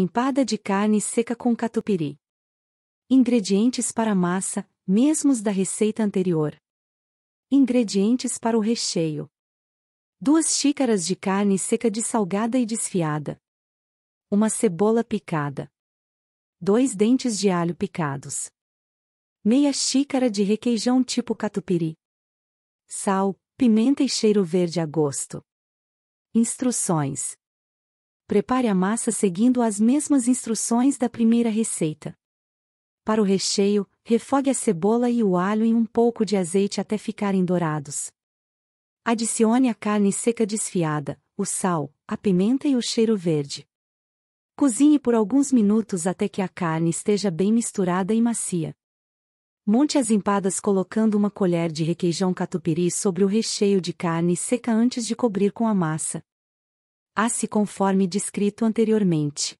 Empada de carne seca com catupiry. Ingredientes para massa, mesmos da receita anterior. Ingredientes para o recheio: 2 xícaras de carne seca dessalgada e desfiada. Uma cebola picada. 2 dentes de alho picados. Meia xícara de requeijão tipo catupiry. Sal, pimenta e cheiro verde a gosto. Instruções: Prepare a massa seguindo as mesmas instruções da primeira receita. Para o recheio, refogue a cebola e o alho em um pouco de azeite até ficarem dourados. Adicione a carne seca desfiada, o sal, a pimenta e o cheiro verde. Cozinhe por alguns minutos até que a carne esteja bem misturada e macia. Monte as empadas colocando uma colher de requeijão catupiry sobre o recheio de carne seca antes de cobrir com a massa a se conforme descrito anteriormente.